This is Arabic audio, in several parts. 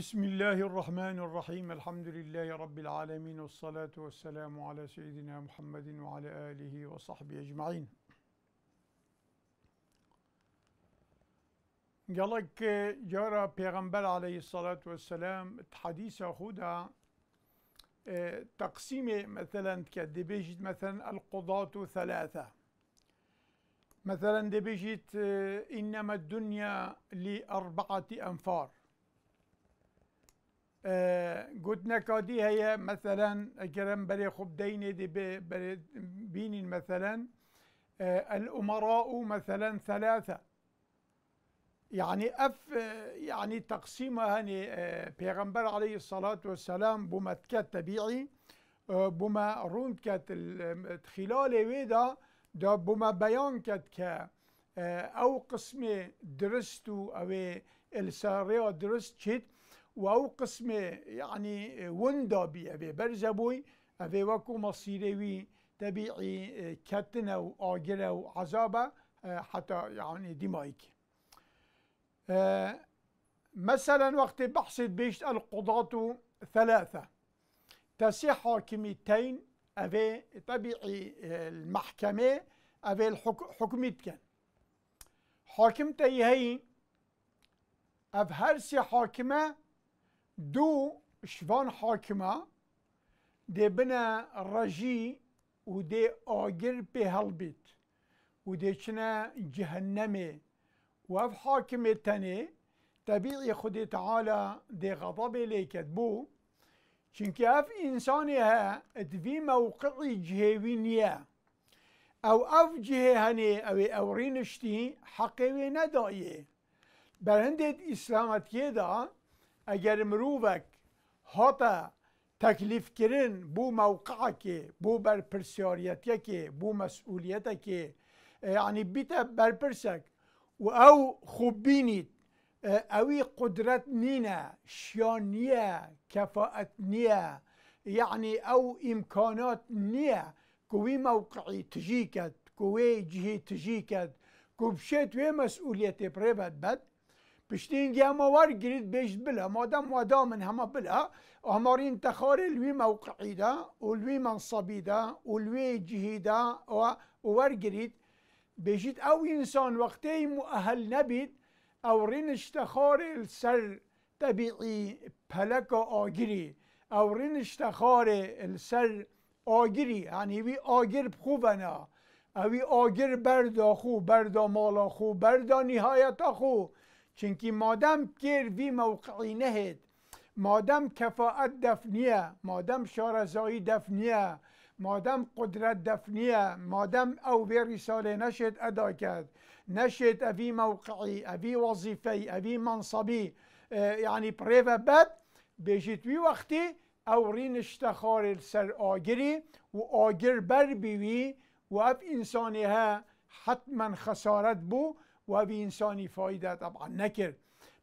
بسم الله الرحمن الرحيم الحمد لله رب العالمين والصلاة والسلام على سيدنا محمد وعلى آله وصحبه أجمعين قالك جرى پیغمبر عليه الصلاة والسلام حديث خدا تقسيم مثلا كدبيجت مثلا القضاة ثلاثة مثلا دبيجت إنما الدنيا لأربعة أنفار گوت نکادی مثلا مەسەرەن ئەگەرم بەرێ خوب دەینێ بینین مثلا الأمراء مثلا ثلاثة يعني أف يعني تقسيمها هني بيغمبر عليه الصلاة والسلام بما تكات تبيعي بما روند كات خلال ويدا دا بما بيان كات كا او قسم درستو او الساريا درست شد واو قسمه يعني وندا بي أبي برزه أبي وكو مصيري وي وی طبیعی کتنه و حتى يعني ديمايك مثلا وقت بحثت بيشت القضاة ثلاثة تسي حاكمتين أبي طبيعي المحكمة أبي كان حاكمتي هي أب سي حاكمة دو شوان حاکما دی بنا رجی و دی آگر به هل و دی چنا جهنمه و اف حاکمه تنه طبیعی خود تعالی دی غضب لیکت بو چنکه اف انسانی ها دوی موقعی جهوی نیا او اف جهه هنه او او رینشتی حقیوی ندائیه اسلامت اسلامتیه دا اگر مرووک هاتا تکلیف کردن بو موقع که بو پرسیاریت که بو مسئولیت که یعنی بتا برپرسک و او خوب بینید اوی قدرت نینه شیانیه، کفایت کفاعت نیه یعنی او امکانات نیه کوی موقعی تجیکد، کوی جهی تجیکد کد کوبشت وی مسئولیت پره بد بد پشتین گما وار گرید بله، بلا و مادام همه بلا و تخار الوی موقعی دا و الوی منصبی دا و لوی و او انسان وقتی مؤهل نبید او اشتخار تخار سر طبیعی پلک آگیری او رینش سر آگری یعنی وی آگر بخوبنا اوی آگر بردا خو بردا مالا خو بردا نهایت خو چونکی مادم ger vi موقعی نهید مادم کفایت دفنیه، مادم شارزایی دفنیه، مادم قدرت دفنیه مادم او به رساله نشد ادا کرد نشد اوی موقعی اوی وظیفه اوی منصبی یعنی پریو بد بجید وی وقتی او رین اشتخار سر آگری و آگر بر بیوی و اب انسانی ها حتما خسارت بو و به انسانی فایده طبعا نکرد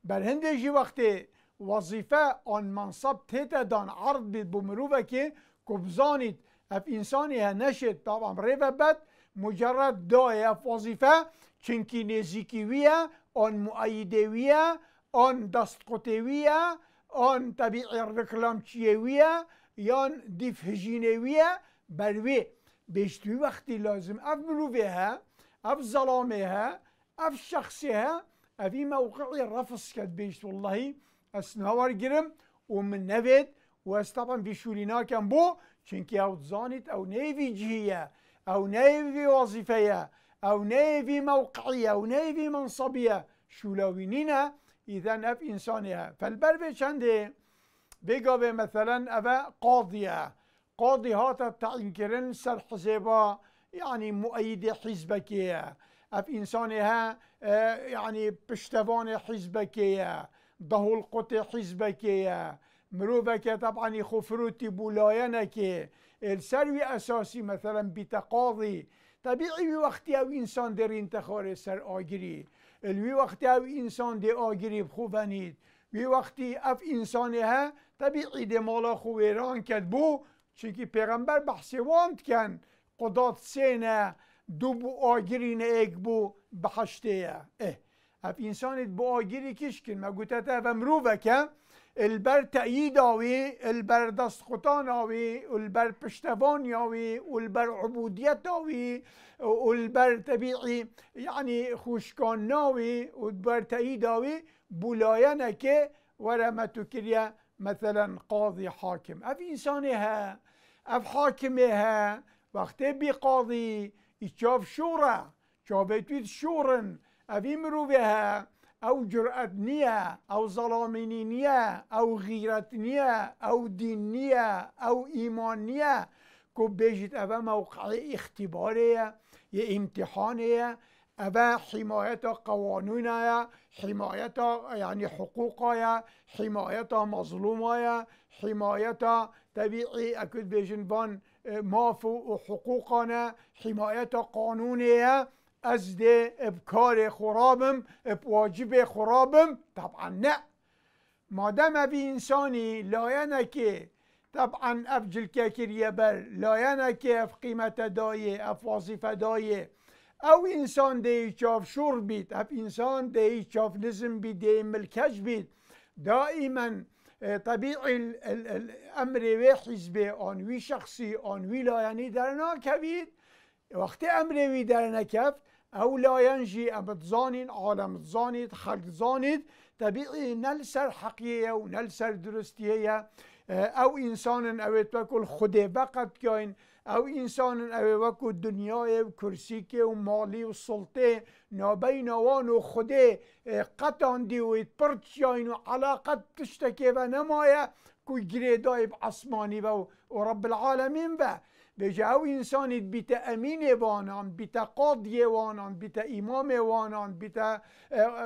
بر جی وقتی وظیفه آن منصب تیت دان عرض بید بمروه که کبزانید اف انسانی ها نشد طبعا ریوه بد مجرد دای اف وظیفه چنکی نزیکیویه آن ویه آن دستقطویه آن طبیعی ویه یا دیف ویه بروی بیشتوی وقتی لازم اف مروفه ها اف ظلامه ها اف شخصها افي موقعي رفص كدبيش والله اسناور جرم ومن نفت واستطعم في شولينا كان بو چنكي او تزانت او نيفي جهية او نيفي وظيفية او نيفي موقعية او نيفي منصبية شولوينينا اذا اف انسانها فالبربي چنده بقى مثلا افا قاضية قاضي هاتا تعين كرن سر حزبا يعني مؤيد حزبكيه اف انسان ها یعنی پشتوان حزبکیه دهول قط حزبکیه مروفه طبعا خفروتی بولاینه که سروی اساسی مثلا بتقاضی طبیعی وقتی او انسان در انتخار سر آگیری الوی وقتی او انسان دی آگیری خوبنید وی وقتی اف انسان ها طبیعی دمال مالا خو ایران کد بو چونکی پیغمبر بحثی واند کن قدات سینه دو بو آگیری نه بو بحشته اه اف انسانیت بو آگیری کش کن ما گوته تا و امرو بکن البر تأیید آوی البر دستقطان آوی البر پشتوان آوی البر عبودیت آوی البر طبیعی یعنی خوشکان ناوی و بر تأیید آوی بولایه نکه ورمتو کریه مثلا قاضی حاکم اف انسانی ها اف حاکمی ها وقتی بی قاضی يتشاف شورا شافت شورن أبي مروفها او جرأت نیا او ظلامینی نیا، او غیرت نیا او دین نیا او ایمان که بیجید او موقع اختباره یه امتحانه او حمایت قوانونه حمایت یعنی یا حمایت مظلومه حمایت طبیعی اکد بیجن بان و حقوقنا حمایت قانونیه از ده خرابم واجب خرابم طبعا نه مادم ابی انسانی لاینه که طبعا جلکه کریه بر لاینه که اف قیمت دایه اف وظیفه دایه او انسان دهی چاف شور بید اف انسان دهی چاف لزم بید ده ملکش بید دائما Eh, طبیعی الامر وی حزبه آن وی شخصی آن وی لاینی در ناکوید وقتی امر وی در او لاینجی ابد زانین عالم زانید خلق زانید طبیعی نل سر حقیه و نل سر یا او انسان اویت بکل خوده وقت کن او انسان او وکو دنیای کرسی که و مالی و سلطه نابین وان و خوده قطان دیوید پرچیاین و علاقت تشتکه و نمایه کو گریدای عصمانی و رب العالمین و بجا او انسانید بیت امین وانان بیت قاضی وانان بیت امام وانان بیت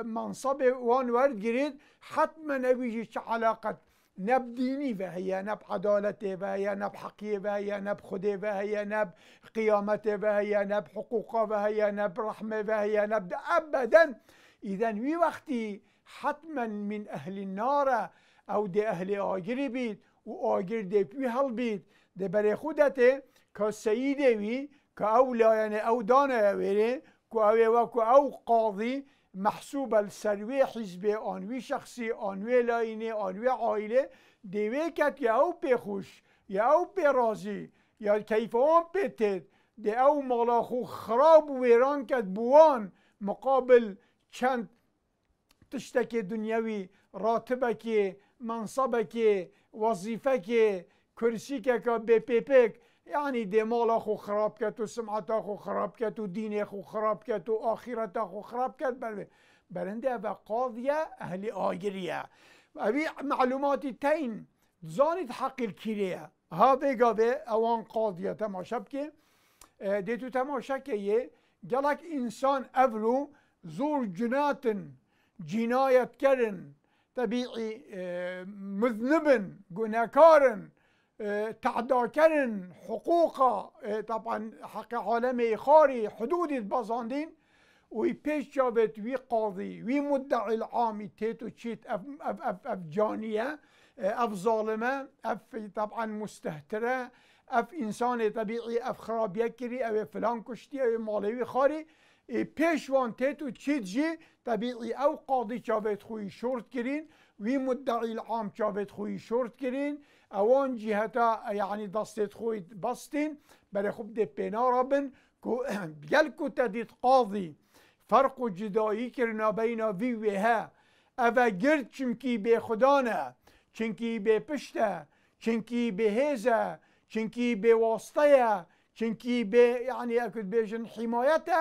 منصب وان ورد گرید حتما چه علاقت نب دینی و هیا نب عدالت و هیا نب حقی و هیا نب خدا و هیا نب قیامت و هیا نب حقوق و هیا نب رحمه و هیا نب ابدا اذا وی وقتی حتما من اهل النار او دی اهل آجر بید و آگر دی پی حل بید دی برای خودت که سیده وی که او دانا او دانه ویره که او قاضی محسوب سروی حزب آنوی شخصی آنوی لاینی آنوی عائله دیوی یا او پی خوش یا او پی یا کیف آن پیتید دی او مالا خراب ویران کت بوان مقابل چند تشتک دنیوی راتبه که منصبه که وظیفه که کرسی که که يعني دماغ خو خراب کرد و سمعت خو خراب کرد و دین خراب کرد آخرت خراب کرد بل برنده و قاضية اهل آجرية أبي معلومات تين زانت حق الکیریه ها بگا اوان قاضية تماشا شبكه اه، ديتو تماشا که یه گلک انسان اولو زور جناتن جنايه كرن طبيعي اه، مذنبن جناكارن کردن حقوق طبعا حق عالم خاری حدود بازاندین وی پیش جابت وی قاضی وی مدعی العامی تیتو چیت اف, اف, اف, اف جانیه اف ظالمه اف طبعا مستهتره اف انسان طبیعی اف خراب یکری او فلان کشتی او مالوی خاری پێشوان پیشوان و چیت طبیعی او قاضی قاڵی خوی شورت کرین وی مدعی عام چاویت خوی شورت کرین اوان جیهتا یعنی دستت خوی بستین برای خوب دێ پێناڕە کو گەلک تدید قاضی فرق و جدایی کردنابینا وی وێها ئەە گرد چمکی بێخدانە چنکی به پشتە چنکی به چنکی واسطه چنکی به یعنی ئەکرد حمایت حیمایەتە،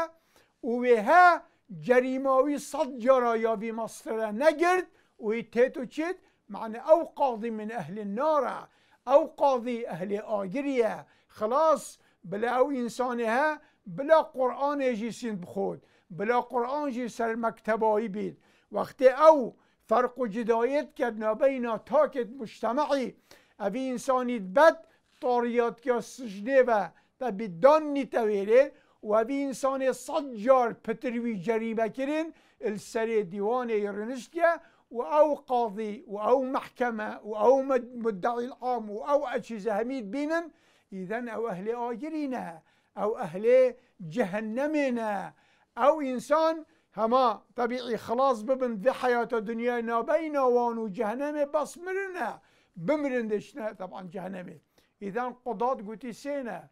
وها جريماوي صد جرا يا في مصر نجرد تیتو تشيت معنى أو قاضي من أهل النار أو قاضي أهل آجرية خلاص بلا أو انسان ها بلا قرآن يجي سين بخود بلا قرآن جی سر مکتبایی بید وقتی او فرق و جدایت کردنا بین تاکت مجتمعی اوی انسانیت بد طاریات که سجنه و تا بیدان نیتویره و به انسان جار پتروی جریبه کرین السر دیوان رنشکه و او قاضي و او محكمة و او مدعي العام و او أجهزة هميد بينن إذا أو أهل آجرنا أو أهل جهنمنا أو إنسان هما طبيعي خلاص ببن ذي حياته دنيا نابين وانو جهنم بس مرنا بمرن دشنا طبعا جهنمي إذا قضاة قتسينا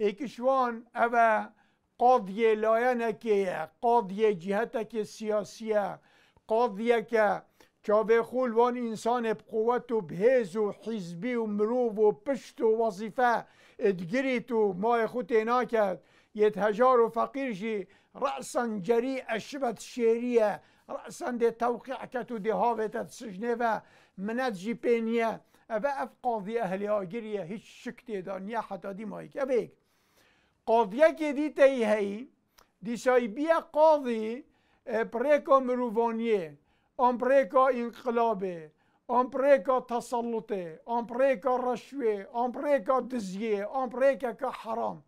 إيكشوان أبا قاضی لاینکیه قاضی جهتک سیاسیه قاضیه که چاوه وان انسان بقوت و بهز و حزبی و مروب و پشت و وظیفه ادگیری تو مای خود کرد یه تجار و فقیر جی رأسا جری اشبت شیریه رأسا ده توقع کت و ده هاوتت سجنه و منت جی پینیه اوه اف قاضی اهلی آگریه هیچ شکتی دانیه حتی دی که قاضیه که دیتی هی دیشای بیا قاضی پریکا مروفانیه آن پریکا انقلابه آن پریکا تسلطه آن پریکا رشوه آن پریکا دزیه آن پریکا که حرام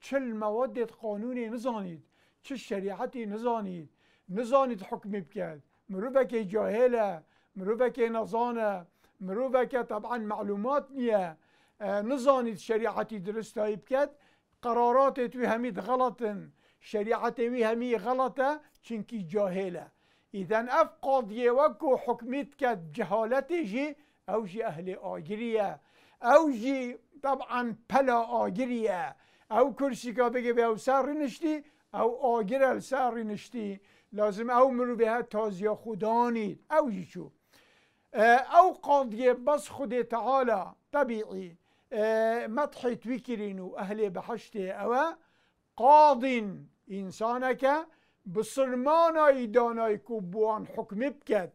چل موادت قانونی نزانید چه شریعتی نزانید نزانید حکم بکرد مروبه که جاهله مروبه که نزانه مروبه که طبعا معلومات نیه نزانید شریعتی درست هایی بکرد قرارات غلط غلطن شريعة وهمي غلطة چنكي جاهلة إذا أف قاضية وكو حكمتك جهالتي جي أو جي أهل آجرية أو جي طبعا بلا آجرية أو كرسي بگه به او سر نشتی او آگر سر نشتی لازم او مرو به تازیا خودانید او چو اه، او قاضیه بس خود تعالی طبیعی مدحت تويكرين أهل بحشت أوا قاض إنسانك بصرمانا دانایی که بوان بكت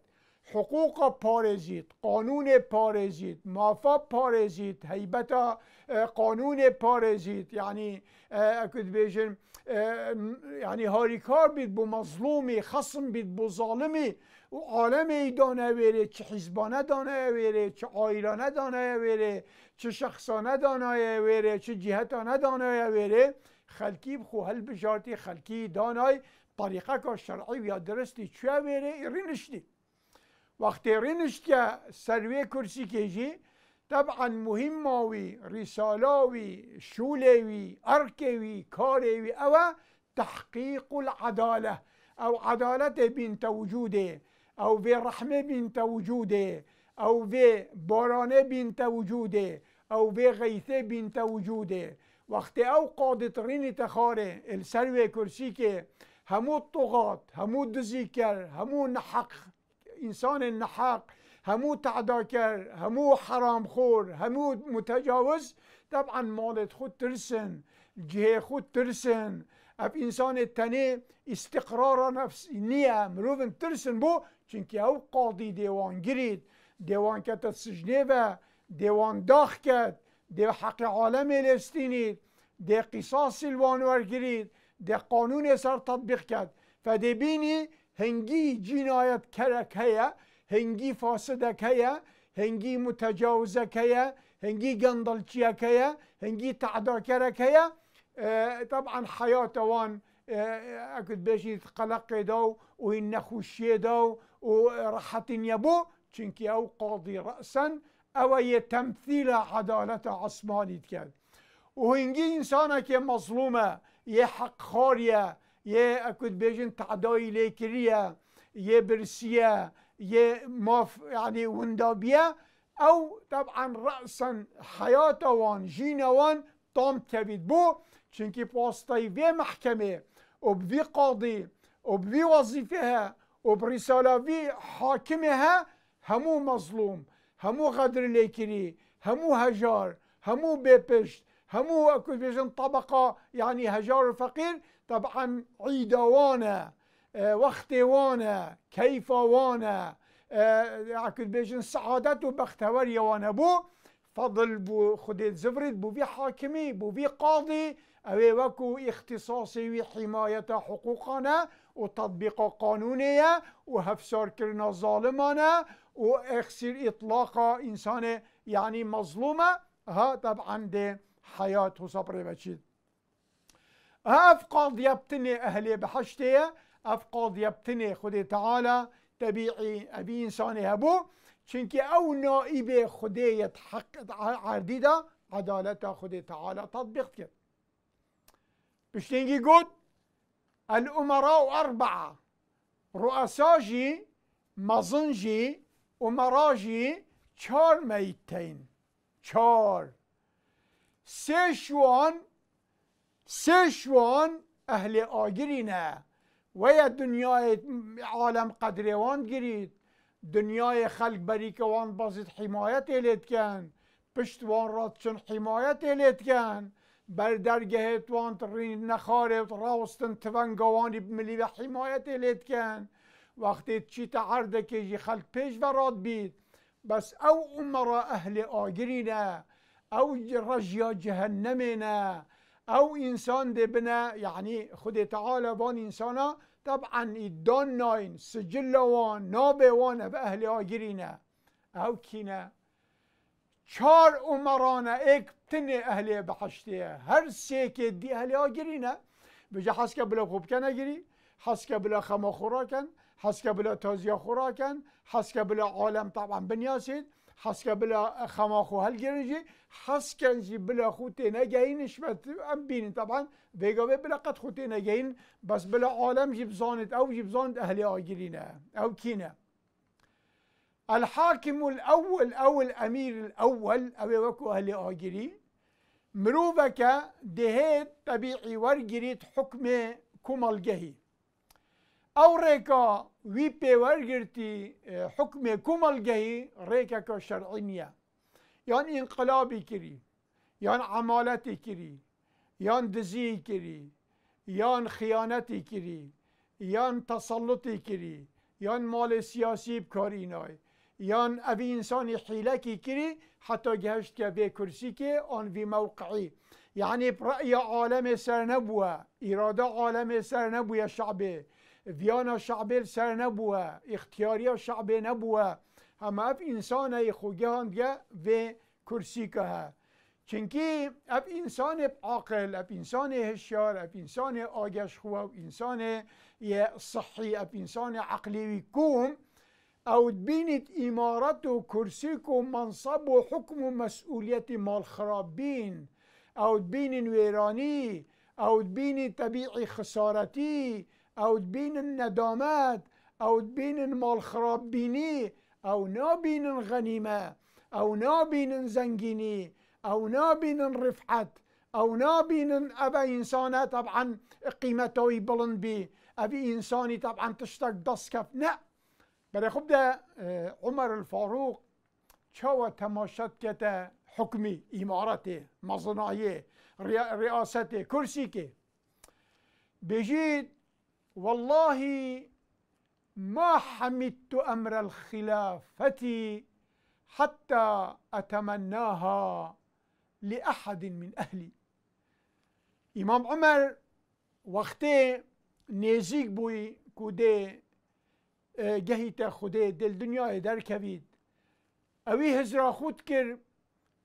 حقوق پارزید قانون پارزید مافا پارزید هیبتا آه، قانون پارزید یعنی يعني، اکد آه، بیجن یعنی آه، يعني هاریکار بید بو مظلومی خصم بید بو ظالمی او عالم دانه بره چه حزبانه دانه بره چه آیرانه دانه بره چه شخصانه دانه بره چه جهتانه دانه بره خلکی بخو هل بجارتی خلکی دانای طریقه که شرعی یا درستی چه بره رینشتی وقتی رینشت که سروی کرسی کجی طبعا مهم ماوی، رسالاوي شولوی، أركوي کاروی او تحقیق العداله، او عدالت بین توجوده او به رحمه بنت وجوده او به بارانه بنت وجوده او به غیثه بنت وجوده وقت او قادترین تخاره السروه کرسی که همو طغات همو دزی کرد همو نحق انسان نحق همو تعدا کرد همو حرام خور همو متجاوز طبعا مالت خود ترسن جهه خود ترسن اب انسان تنه استقرار نفس نیه مروفن ترسن بو چونکی دیوان که تا سجنه و دیوان داخ کرد دێ حق عالم مێلێستینیت دی قصاص سیلوان گرید دی قانون سر تطبیق کرد بینی هنگی جینایەت کەرەک هنگی هەنگی هنگی هەیە هنگی متەجاوزەکەیە هنگی تعدا هەنگی طبعاً طبعا حیاتەوان اكد بيشي قلق دو وين خوشي دو ورحة يبو چنك أو قاضي رأسا أو يتمثيل عدالة عثماني كان وهنجي إنسانا كي مظلومة يحق خارية يا اكد بيجن تعداي ليكريا يا برسيا يا ماف يعني وندابيا او طبعا رأسا حياته وان جينا وان تام كبيد بو چنكي بوستاي في محكمة وبذي قاضي وبذي وظيفها وبرسالة في حاكمها همو مظلوم همو غدر ليكري همو هجار همو بيبشت همو اكو بيجن طبقة يعني هجار الفقير طبعا وانا آه، وقت وانا كيفوانا آه، وانا اكو بيجن سعادة وبختور وانا بو فضل بو خديت زفرد بو في حاكمي بو في قاضي ئەوێ وەکو اختصاصي حیمایەتە حقوقنا و تطببیق قانونەیە و هەفسارکردە ظالمانە و ئەخسیر ئیطلاقا ئینسانێ يعني مظلومة ها طبعاً دێ حیات وسەپڕێ بەچیت. ئەف يبتني اهلي بەحشتەیە ئەف يبتني خودێ تعالى طبيعي ابي انسان هبو چنك او نائب خودەیەت حق عرديدا عدالة خودێ تعالى تطبيق کرد. باش تنجي قد الأمراء أربعة رؤساجي مزنجي أمراجي چار ميتين چار سيشوان سيشوان اهل آگرینه ويا دنيا عالم قدريوان گیرید دنيا خلق بريك وان بازید حماية الید کن پشت وان را بر درگه توان ترین نخاره راستن توان گوانی بملی و حمایت لید کن وقتی چی تعرده که جی خلق پیش راد بید بس او امرا اهل نه او رجیا نه او انسان ده بنا یعنی خود تعالی وان انسانا طبعا ایدان ناین سجل وان نابه وان به اهل نه او کی نه چار عمرانه ایک تنه اهلی بحشته هر سی که دی اهلی ها بجه بجا که بلا خوب کنه گری که بلا خما خورا کن که بلا تازیا خورا کن که بلا عالم طبعا بنیاسید که بلا خما خو هل حس حسکه جی بلا خو تنه گهینش ام بینی طبعا بی بلا قد خو تنه گهین بس بلا عالم جی بزاند او جی بزاند اهلی ها نه او نه الحاكم الأول أو الأمير الأول أبي وكو أهلي أجري مرۆڤەکە طبیعی تەبیعی حکم حکمێ کومەڵگەهی ئەو که وی پێوەرگرتی حکمێ کومەڵگەهی ڕێکەکە شەرعی شرعینیه یان انقلابی کری یان عمالتی کری یان دزی کری یان خیانتی کری یان تسلطی کری یان مال سیاسی بکارینای یان انسان حیله کی کری به کرسی که آن وی موقعی یعنی ڕە عالم سەر اراده عالم عالەمێ شعبه. سر شعبێ ڤیانە اختیاری شعبه نبوه اما شعبێ انسان ای ئەف به کرسی کرسی که که چونکی اب انسان عاقل اب انسان هشیار اب انسان آگش خواه اب انسان صحی اب انسان عقلی کوم أو تبينت إمارته كرسيكم منصبه حكمه مسؤوليتي مال خرابين أو تبين ويراني أو تبين طبيعي خسارتي أو تبين الندامات أو تبين مال خرابيني أو نابين غنيمة أو نابين زنجيني أو نابين رفعت او نابين ابا انسانه طبعا قيمته بلند بي ابي انساني طبعا تشتاق دسكف لا برای خوب ده اه، عمر الفاروق تماشات که کتا حکمی امارت مزنایی ریاست کرسی که بجید والله ما حمدت أمر الخلافة حتى أتمناها لأحد من أهلي إمام عمر وقته نزيك بوي كودي گهی تا دل دنیا در کوید اوی هزرا خود کر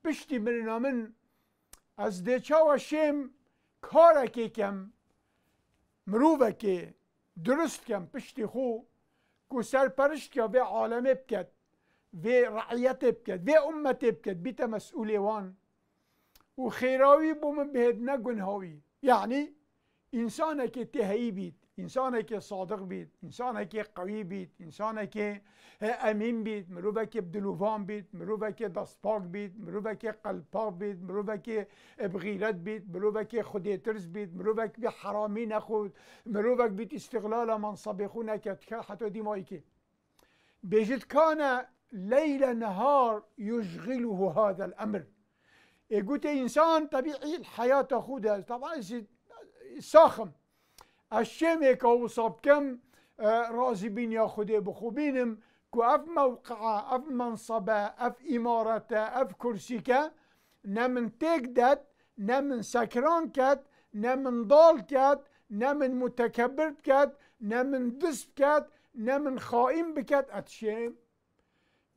پشتی مرنامن از دیچا و شیم کار اکی کم درست کم پشتی خو کو سر که به عالم بکت به رعیت بکت به امت بکت بیت مسئولی وان و خیراوی بوم بهد نگون یعنی انسان که تهیی بید انسانه که صادق بید انسانه که قوی بید انسانه که آه، امین بید مروبه که بدلوان بید مروبه که دستپاک بید مروبه که قلباک بید مروبه که بغیرت بید مروبه که خودیترز بید مروبه که حرامی نخود که بید استغلال منصب خونه که حتی دیمایی که بيجد كان ليل نهار يشغله هذا الأمر قلت إنسان طبيعي خود خودها طبعا ساخم از میکا که وصاب کم رازی بین یا خودی بخوبینم که اف موقع، اف منصبه اف امارته اف کرسی که نمن من تیگ داد نه سکران کد، نمن دال کد، نمن متکبر کرد نه من دسب کرد نه خائم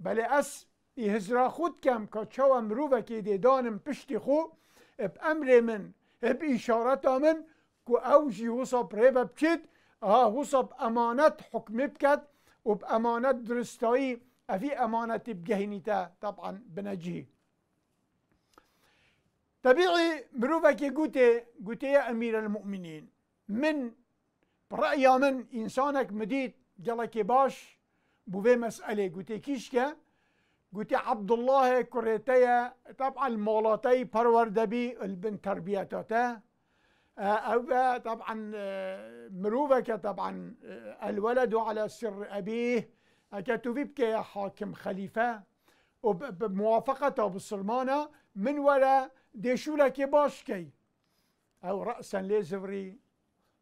بله اس ای هزرا خود کم که چو امرو که دیدانم پشتی خو اب امر من اب اشارت آمن کو اوجی وصب ریب بکید اه وصب امانت حکم بکد و بامانت درستایی افی امانت طبعا بنجی طبيعي مروفك قوتي قوتي يا أمير المؤمنين من برأي من إنسانك مديت جلك باش بوفي مسألة قوتي كيشكا قوتي عبد الله كريتيا طبعا مولاتي بروردبي البنت تربيتاته أبا آه، طبعا آه، مروبك طبعا آه، الولد على سر أبيه بك يا حاكم خليفة وبموافقته بالسلمانة من ولا ديشولك باشكي أو رأسا لزفري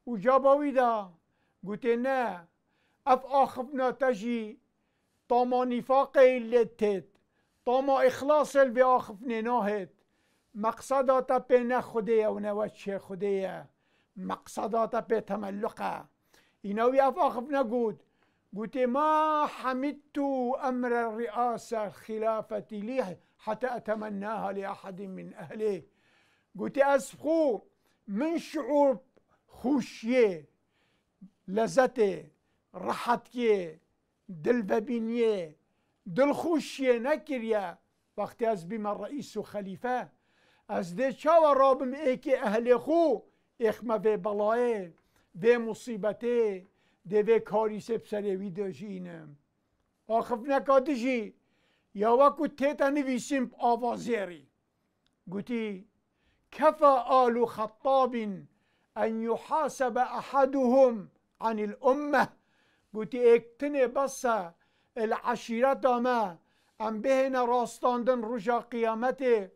وجابا ويدا قلت نا أف آخفنا تجي طما نفاقي اللي تيت طما إخلاص اللي بآخفنا ناهت مقصدا تا پی نه خوده او نه وچه خوده مقصدا تا پی تملقه اینا وی افاقف نگود قلت ما حمدت أمر الرئاسة الخلافة لي حتى أتمناها لأحد من أهله قلت أسفخو من شعور خوشية لذته راحتكي دلبابينية دل خوشية نكريا وقت أز بما الرئيس خليفة از دې چاوه رابم ای که اهل خو اخمه به بلایه به مصیبته ده به کاری سپسره وی داشینم آخف نکادجی یا وکو تیتا نویسیم آوازیری گوتی کفا آل خطاب ان یحاسب احدهم عن الامه گوتی اکتنه بسه العشیرت ما ام بهن راستاندن رجا قیامته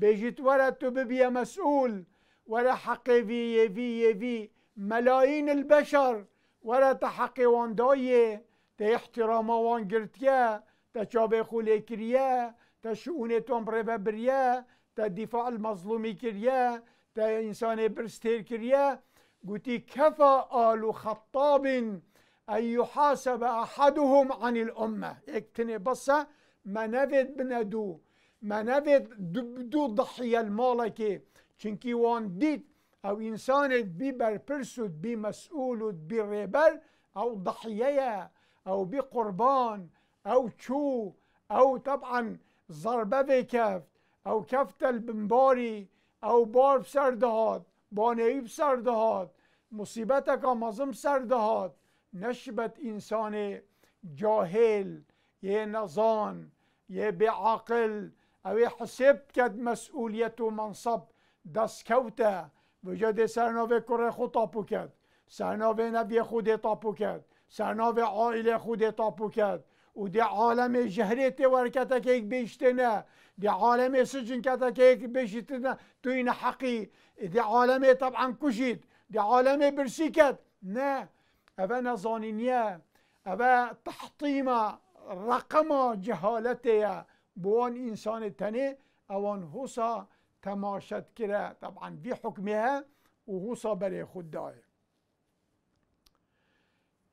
بيجيت ورا تببي مسؤول ورا حقي في في في ملايين البشر ورا تحقي وان دايه تا احتراما وان قرتيا تا شابي خولي كريا تا شؤونتهم بريا تا دفاع المظلوم كريا تا انسان برستير كريا قوتي كفى آل خطاب أن يحاسب أحدهم عن الأمة اكتني بصة ما نفد بندو منوید دو ضحیه مالکه چنکی وان دید او انسان بی برپرسود بی مسئولود بی ریبر او ضحیه او بی قربان او چو او طبعا ضربه به کفت او کفت البنباری او بار بسر دهاد بانهی بسر دهاد مصیبتک آمازم سر دهاد نشبت انسان جاهل یه نظان یه بعقل او حسێب کرد مسئولیت و منصب دست بجدێ سەرناوێ کره خود تاپو کرد سەرناوێ نبی خود تاپو کرد سەرناوێ عائله خود تاپو کرد و دی که ژهرێ عالم نه دی عالەمێ نه بشتە توینە حەقی دی عالم طبعا کوژیت دی عالم برسی نه او نظانینیه نیا ئەvە رقم جهالته یه بون انسان تنه اوان حسا تماشت کرد طبعا في حكمها حسا بري خود دايه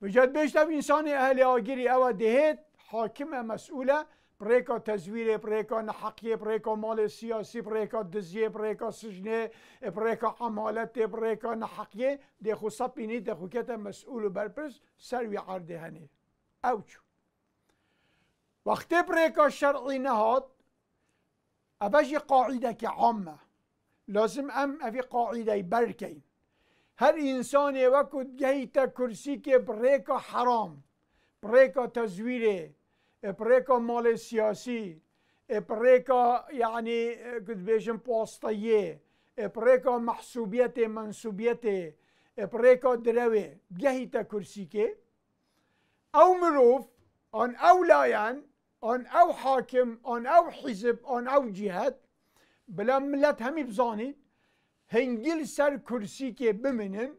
بجد بشتم انسان اهل آگیری او دهید حاکم مسئوله پریکا تزویر پریکا نحقیه پریکا مال سیاسی پریکا دزیه پریکا سجنه پریکا عمالت پریکا نحقیه ده سپینی ده کتا مسئول برپرس سروی عرده او اوچو واختبرك الشرعي نهض أبجي قاعدة كعامة لازم أم أبي قاعدة بركين هر إنسان وكد جيت كرسي بريكا حرام بريكا تزويري بريكا مال سياسي بريكا يعني قد بيجن بوسطية بريكا محسوبيتي منسوبيتي بريكا دروي جهيت كرسي او مروف ان اولايان آن او حاکم آن او حزب آن او جهت بلا ملت همی بزانین هنگیل سر کرسی که بمینن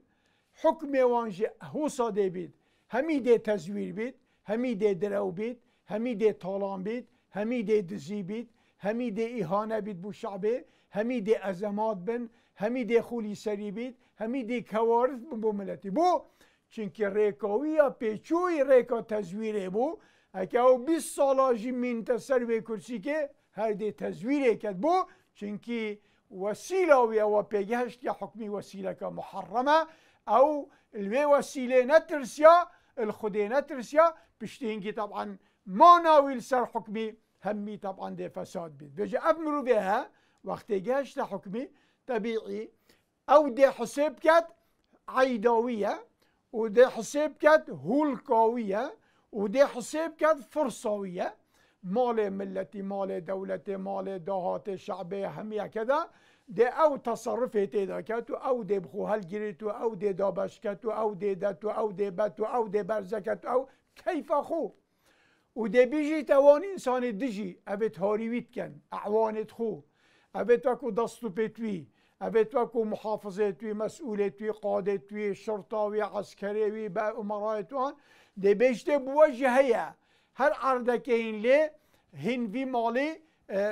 حکم وانجه هو ساده بید همی دی تزویر بید همی دی درو بید همی دی طالان بید همی دی دزی بید همی دی ایهانه بید بو شعبه همی ازمات بن همی دی خولی سری بید همی دی کوارث بو ملتی بو چونکه ریکاوی یا پیچوی ریکا تزویره بو اگه او 20 سالا جی مینت تسر وی کرسی که هر دی تزویر کد بو چونکی وسیله وی او پیگهشت یا حکمی وسیله که محرمه او الوی وسیله نترسیا الخدي نترسيا بشتينجي طبعا ما ناوي سر حكمي همي طبعا دي فساد بيت بيجي أمرو بها وقت جاش حكمي طبيعي أو دي حساب كات عيداوية ودي حساب كات هولكاوية ودي حساب كان فرصوية مالي ملتي مالي دولتي مالي دهاتي شعبي همية كذا دي او تصرفي تيدا كاتو او دي بخو هل جريتو او دي كاتو او دي داتو او دي باتو او دي برزكتو او كيف خو ودي بيجي توان انسان دجي ابت هاريويت كان اعوانت خو ابت وكو دستو بتوي ابت وكو محافظتوي مسؤولتوي قادتوي شرطاوي عسكريوي با امرايتوان دي دبشته بوجه هيا هر عرض كين لي هن في مالي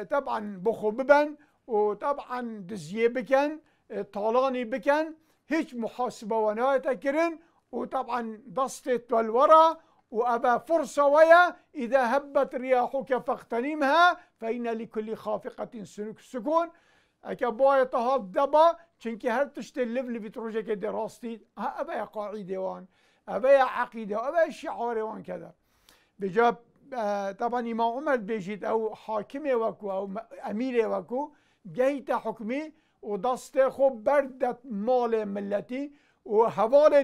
طبعا بخو ببن وطبعا دزيه بكن طالاني بكن هيش محاسبه ونهايه كرن وطبعا دستت بالورا وابا فرصه ويا اذا هبت رياحك فاغتنمها فان لكل خافقه سلوك سكون اكا بوايا طهاب دبا چنكي هل تشتي اللبن بتروجك دراستي ها ابا يا قاعده وان اوه عقیده اوه شعار وان کده بجا طبعا امام عمر بشید او حاکم وکو او امير وكو جيت و دست خوب بردت مال این وحواله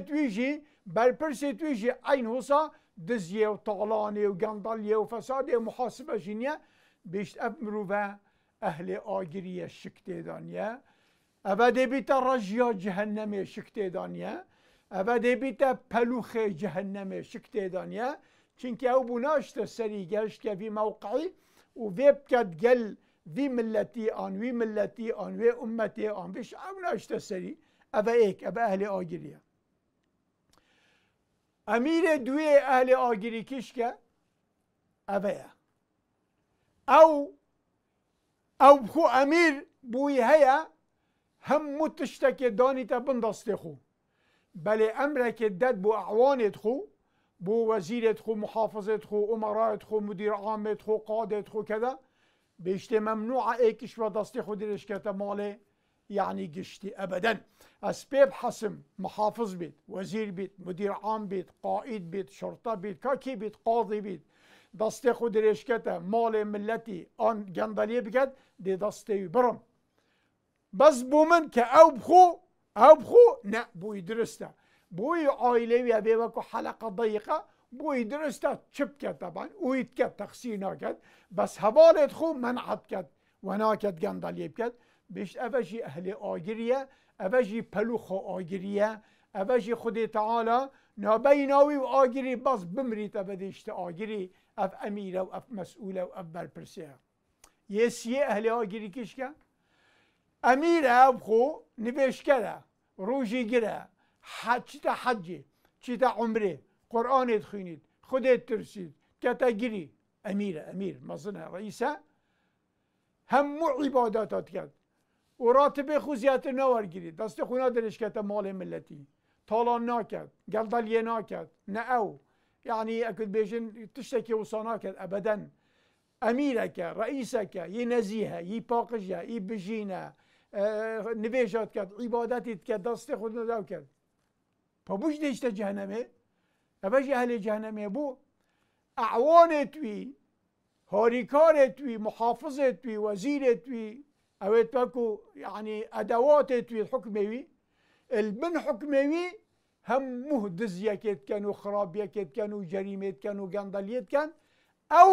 دزیه و طالانه و هوسا و فساده و محاسبه محاسبة جنية بيشت به اهل شکته دانیه اوه ابدا بیتا رجیه جهنمی شکته دانیه ابد تا پلوخ جهنم شکت دانیه چونکه او بناشت سری گشت که بی موقعی و وی بکد گل وی ملتی آن وی ملتی آن امتی آن او سری او ایک او اهل آگیریه امیر دوی اهل آگیری کش که او او او خو امیر بوی یه هم متشتک دانی تا بندسته خو بەێ الدد بو اعوان تخو بو وزير تخو محافظ تخو امراء تخو مدير عام تخو قادة تخو كذا مەمنوع ئەیکیش اي دەستی خۆ درێژکەتە ماڵێ مالي يعني قشتي ابدا اسباب حسم محافظ بيت وزير بيت مدير عام بيت قائد بيت شرطه بيت كاكي بيت قاضي بيت دستي درێژکەتە ماڵێ مالي ملتي ان جندلي دێ دي دستي بەس بس بومن كاو بخو او بخو بوی درسته بوی آیلی و بیو کو حلقه ضیقا بوی درستا چپ کرد طبعا اوید کرد تخصیر ناکد بس حوالت خو منعت کرد و ناکد گندلیب کرد بیش افشی اهل آگریه افشی پلوخو خو آگریه افشی خود تعالی نابی ناوی و آگری بس بمری تا بدیشت اف امیر و اف مسئول و اف برپرسیه یه سیه اهل آگری کش کرد امیر خو نوشته روژه گیره حج چی تا حجی چی تا عمره قرآنت خوینید خودت ترسید کتگیری امیر امیر مثلا رئیسه همو عباداتات کرد و به خوزیت نوار گیرید دست خونا درش کرد مال ملتی تالان ناکرد گلدلیه ناکرد نه او یعنی اکد بیشن تشتکی وصا کرد ابدا رئیسه که یه نزیه یه پاقشه یه بجینه آه، نبیشات کرد عیبادەتیت دست خود نداو کرد بوش دیشت جهنمه اوش اهل جهنمه بو اعوان توی هاریکار توی محافظ توی وزیر توی ئەوێت بەک یعنی ادوات توی حکمەوی هم مهدز یکیت کن و کن و کن و گەندەلیتکەن ئەو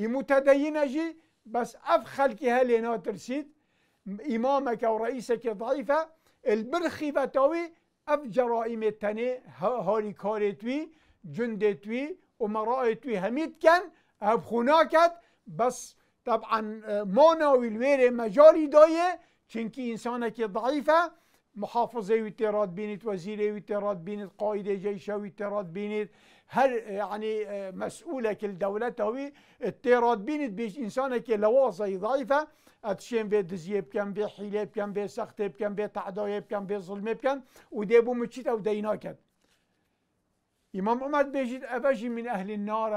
ئیمتەدەینەژی بس ئەف خەلکی هەلێ ناترسید إمامك او رئيسك ضعيفة البرخي تاوي اف جرائم تاني هاري كارتوي توي جند توي أمراء توي هميت كان اف خناكت بس طبعا آه، ناوي والوير مجالي دايه چونكي إنسانك ضعيفة محافظة ويتراد بينت وزيرة ويتراد بينت قائد جيشة ويتراد بينت هل آه، يعني آه، مسؤولك الدولة هوي التراد بينت بيش إنسانك لوازة ضعيفة اتشين في دزيه بكم في حيله بكم في سخط بكم في تعدايه بكم في ظلمه بكم ودي بو مشيت او دينا كد امام عمر بيجيت افاجي من اهل النار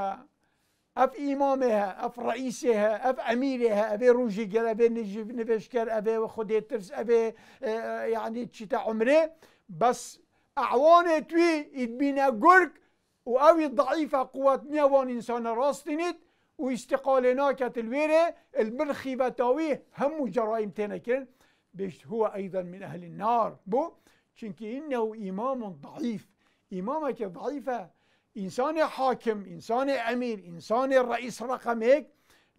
اف امامها اف رئيسها اف اميرها ابي روجي قال ابي نفشكر ابي خدي ترس ابي آه، يعني تشيت عمره بس اعواني توي ادبينا قرك واوي ضعيفه قوات نيوان انسان راستنيت ناكت الويرة البرخي بتاويه هم جرائم تنكر بيش هو أيضا من أهل النار بو چونك إنه إمام ضعيف إمامك ضعيفة إنسان حاكم إنسان أمير إنسان رئيس هيك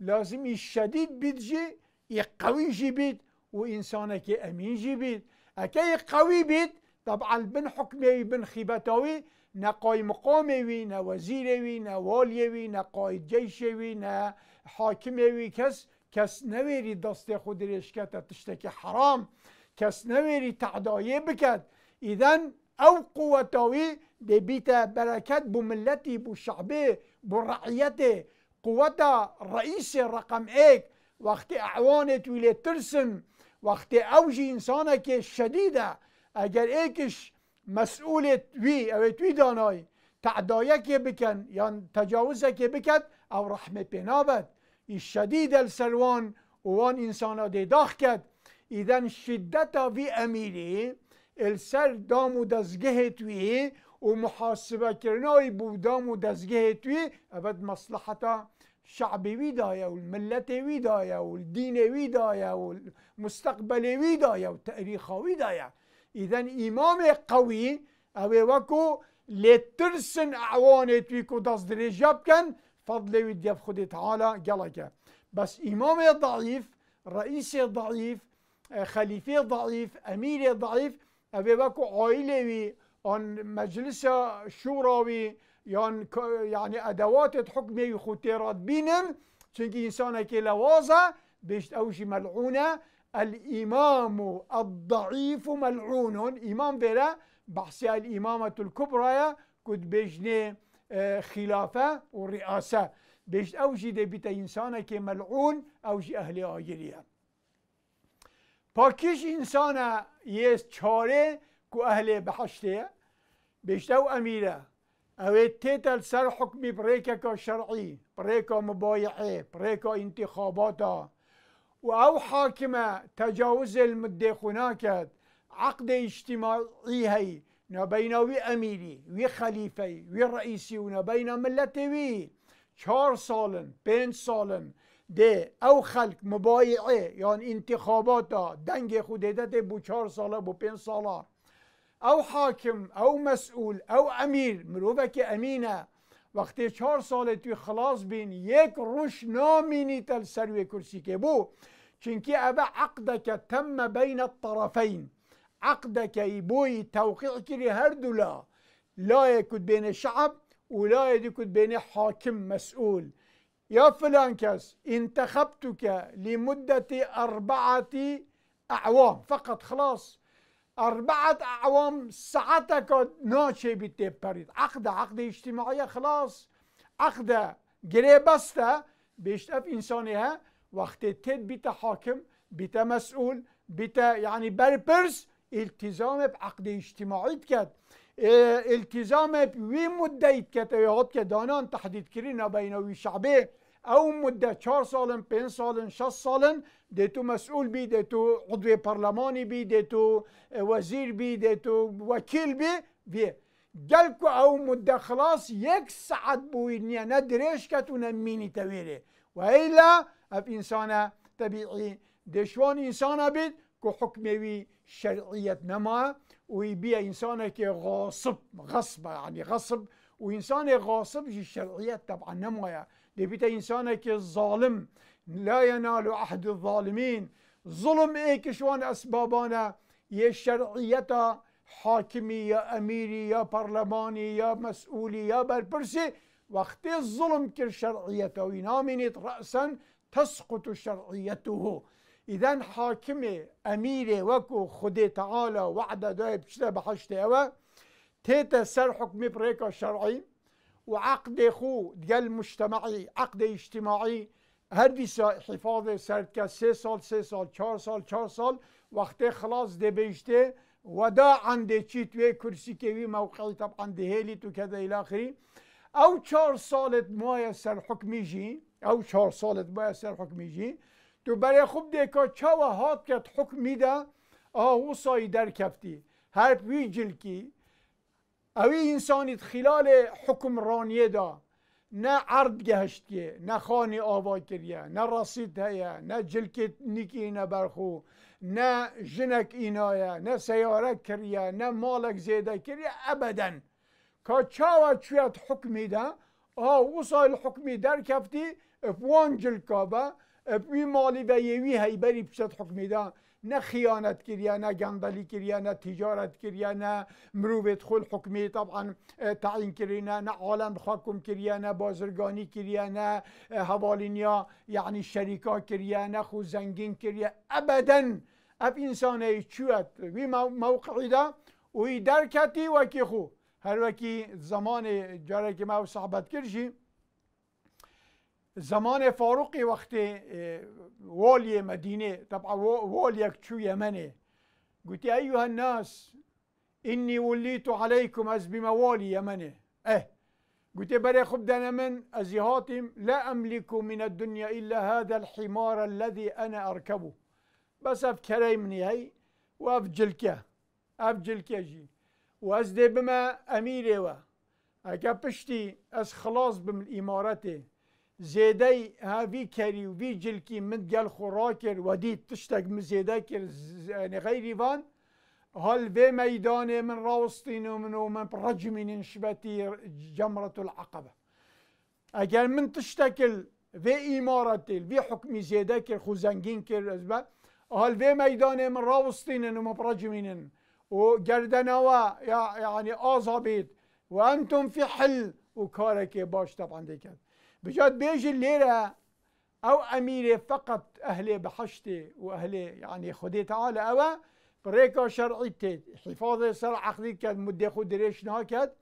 لازم الشديد بتجي يقوي جبيت وإنسانك أمين جبيت أكي قوي بيت طبعا بن حكمي بن خيبتاوي نه قای مقام وی، نه وزیر وی، نه والی وی، نه قاید جیش وی، نه حاکم وی کس کس نویری دست خود رشکت تشتک حرام کس نویری تعدایه بکد ایدن او قوتاوی دی بیت برکت بو ملتی بو شعبه بو رعیت قوت رئیس رقم ایک وقتی اعوانت ویلی ترسن وقتی اوجی انسانه که شدیده اگر ایکش مسؤولة وي او توی دانای تعدایکی بکن یا تجاوزك بکد او رحمه پنابد ای شدید السلوان وان انسان ها دیداخ إذا ایدن شدت وی امیری السر دام و دزگه توی و محاسبه کرنای بودام و دزگه توی ابد مصلحتا شعبي ويدايا والملة ويدايا والدين ويدايا والمستقبل ويدايا والتاريخ ويدايا اذا امام قوي او وكو لترسن أعواني تويكو داس دريجة كان فضل ودي خدي تعالى جلك بس امام ضعيف رئيس ضعيف خليفة ضعيف امير ضعيف او وكو عائلة وي أن مجلس شوراوي يعني يعني ادوات حكمي خطيرات بينن چونكي انسانك لوازه بيشت اوجي ملعونه الإمام الضعيف ملعون إمام بلا بحثي الإمامة الكبرى كد بجني آه، خلافة ورئاسة بيش أوجد بيت إنسانة ملعون أوجي أهل آجلية باكيش إنسانة يس چاري كو أهل بحشتية بيش أو أميرة او تيتل سر حكم بريكا شرعي بريكا مبايعي بريكا انتخاباتا أو حاكمة تجاوز المدة هناك عقد اجتماعي هي بين وی امیری وی خلیفه وی رئیسی و بین ملت وی چهار سالن پنج سالن ده او خلق مبایعه يعني انتخابات دنگ خود ده بو شار ساله بو بين ساله او حاکم او مسئول او امیر مروبه که امینه وقتی چهار سال توی خلاص بین یک روش نامینی تل سروی کرسی که بو چونکی ابا عقدك تم بین الطرفین عقدك ای بوی توقیع کری هر دولا لا کد بین شعب ولا کد بين حاكم مسؤول يا فلان كاس انتخبتك لمدة أربعة أعوام فقط خلاص أربعة أعوام ساعتك ناشي بتبرد عقد عقد اجتماعية خلاص عقد جري بسته بيشتف انسانها وقت تد بيت حاكم بيت مسؤول بيت يعني بربرس التزام بعقد اجتماعي كد إيه، التزام بوي مدة كد ويهود كدانان تحديد كرينا کرین بین شعبه او مدت چهار سالن پنج سالن شش سالن دی تو مسئول بی دی تو عضو پارلمانی بی دی تو وزیر بی دی تو وکیل بی بی گل که او مده خلاص یک ساعت بوینیه نه دریش که تو نمینی مینی تویره و ایلا اف انسان طبیعی دشوان انسان بید که حکموی شرعیت نما ويبيع انسانك غاصب غصب يعني غصب وانسان غاصب الشرعيه طبعا نمويا دبيت انسانك ظالم لا ينال عهد الظالمين ظلم ايك شوان اسبابانا يا شرعيتا حاكمي يا اميري يا برلماني يا مسؤولي يا بربرسي وقت الظلم كل شرعيته وينامنت راسا تسقط شرعيته إذن حاكم أمير وكو خد تعالى وعد داي بشتا بحشت أوا تيتا سر حكم بريكا شرعي وعقد خو ديال مجتمعي عقد اجتماعي هر ديسا حفاظ سر سي سال سي سال چار سال چار سال وقت خلاص دي بيشتي ودا عندي چي توي كرسي كوي موقعي طبعا دي هيلي تو كذا إلى آخري أو چار سالت ما سر حكمي جي أو چار سالت ما سر حكمي جي تو برای خوب چا و هات کرد در کفتی هر وی جلکی خلال حکم رانیه دا، نه عرض گەهشتیێ نه ئاوا کردە نه نه نه جلکت نیکینە نه نە ژنێک نه مالک زیده کردە نە ماڵک زێدە کردە ئەبدەن کا میده، او و چویت حکمی کفتی افوان جلکا با وی مالی و وی هیبری پیشت حکمیدن نه خیانت کریه نه گندلی کریه نه تجارت کریه نه مروبت خل حکمی طبعا تعیین کریه نه عالم خاکم کریه نه بازرگانی کریه نه حوالینیا یعنی شریکا کریه نه خو زنگین کریه ابدا اب انسانه چوت وی موقعی ده وی درکتی وکی خو هر وکی زمان جاره که ما صحبت کرشیم زمان فاروقی وقت اه، والي مدينه طبعا والیک شو يمني قلت أيها الناس إني وليت عليكم أز بموالي يمني أه قلت بري انا من أزي هاتم لا أملك من الدنيا إلا هذا الحمار الذي أنا أركبه بس أف كريمني هي وأف جلكا أف جلكا جي وأزدي بما أميري وا أكا بشتي أز خلاص بم الاماراتي زیده ها وی کری و وی جلکی من گل خورا کرد و دی تشتگ من زیده کر یعنی غیری وان هل به میدان من راوستین و من و من رجمین شبتی جمرة العقبه اگر من تشتكل في امارتي في حكم خوزنگین کر از ازبا هل في میدان من راوستين ومبرجمين یعنی يعني و وانتم في حل کارک باش طبعا ديكت بجد بيجي الليله او اميره فقط اهلي بحشتي واهلي يعني خدي تعالى اوا بريكا شرعيتي حفاظي صار عقدي كد مدي خد ريش ناكد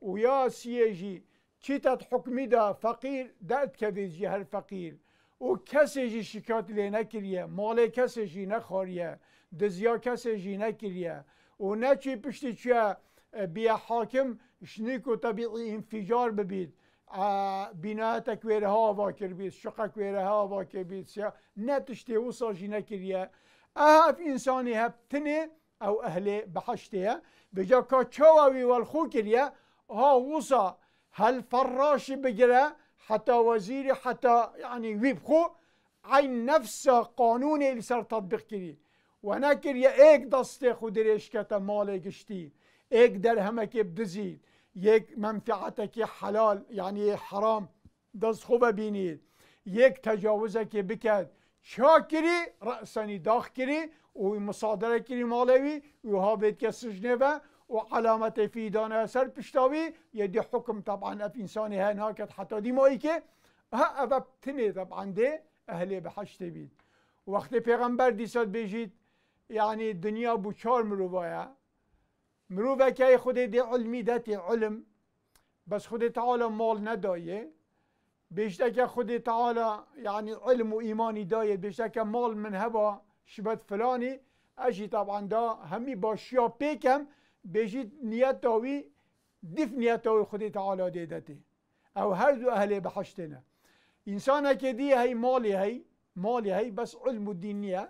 ويا سيجي كتت حكمي دا فقير دات كفيجي الفقير فقير وكسجي شكات لي نكريا مالي كسجي نخاريه دزيا كسجي نكريا ونچي پشتي چه بيا حاكم شنيكو طبيعي انفجار ببيت ها آه، بینایەتە کوێرە هاوا کردبیێت شقە کوێرە هاوا کێبیێت نە تشتێ و ساژی نەکردە انسانی هب تنه او اهل بەحشتەیە بجا که چاواوی وەلخۆ کردە ها وصا هل فراش بگره حتى وزير حتى يعني ويبخو عين نفس قانون اللي صار تطبيق کردی وناكر يا ايك دستي خو كتا مالي قشتي ايك درهمك بدزیت. یک منفعت که حلال یعنی حرام دست خوب بینید یک تجاوزه که بکد چا کری رأسانی داخ کری و مصادره کری مالوی و ها بید که سجنه و و علامت فیدانه سر پشتاوی یه دی حکم طبعا اف انسانی هنها که حتی مایی که ها اف تنه طبعا ده اهلی به حشت بید وقتی پیغمبر دیسات بیجید یعنی دنیا بو چار مروایه مرو که خود دی علمی دت علم بس خود تعالی مال ندایه بیشتر که خود تعالی یعنی علم و ایمانی دایه بیشتر که مال من هوا شبت فلانی اجی طبعا دا همی باشیا پیکم بیشید نیت داوی دیف نیت داوی خود تعالی دیدته او هر دو اهل بحشتنه انسان که دی هی مالی های مالی های بس علم و دینیه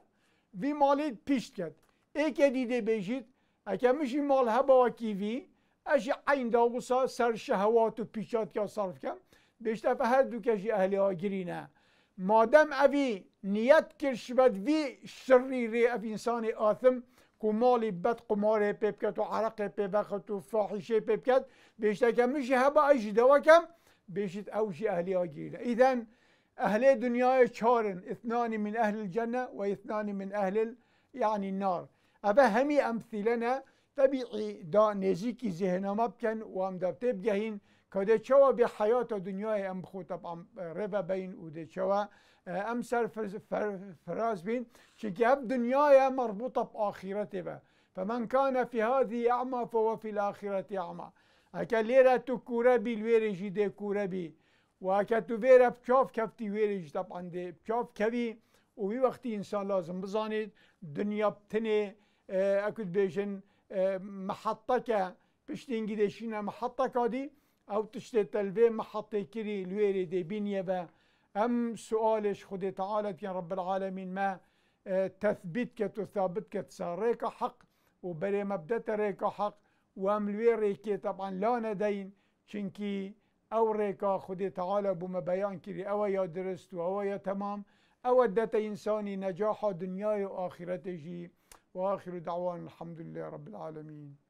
وی مالی پیشت کرد ای که دیده بیشید اگه مال هبا کیوی اش عین داغوسا سر شهوات و پیشات که صرف کم بیشتر هر دو کشی اهلی ها گرینه مادم اوی نیت کرش بد وی شریری اف انسان آثم که مالی بد قماره پیپکت و عرق پیب و فاحشه پیپکت بیشتر که کمشی هبا ایش دوا کم بیشت اوشی اهلی ها گرینه ایدن اهل دنیا چارن اثنانی من اهل الجنه و اثنان من اهل ال... النار یعنی ئەبە هەمی ئەم فیلەنە تەبیعی دا نێزیکی زیهێنەمە بکەن و ئەم دەبتێ بگەهین کە دێچەوە بێ حیاتە دنیای ئەم خۆتە ڕێبە بین و دێچەوە ئەم سەر فراز بین چکی هەب دنیاە مەربوطە ئاخیرەتێ بە فمن كان في هذه أعمى فهو في الآخرة أعمى أكا ليرة تكوربي الويرجي دي كوربي وأكا تبيرة بشاف كفتي ويرجي طبعا بچاف بشاف كبي وفي وقت إنسان لازم بزانيد دنیا بتني آه، اكد بيجن آه، محطك پشتین گیدشینه محطه كادي او تشتي تلوی محطه كري لويري دي بینیه با ام سؤالش خدي تعالى يا رب العالمين ما آه، تثبيت كتثابت كتساريك حق وبري مبدا تريك حق وام لويريك طبعا لا ندين شنكي او ريكا خدي تعالى بما بيان كري او يا درست و او يا تمام او دت انساني نجاح دنيا واخرته جي واخر دعوان الحمد لله رب العالمين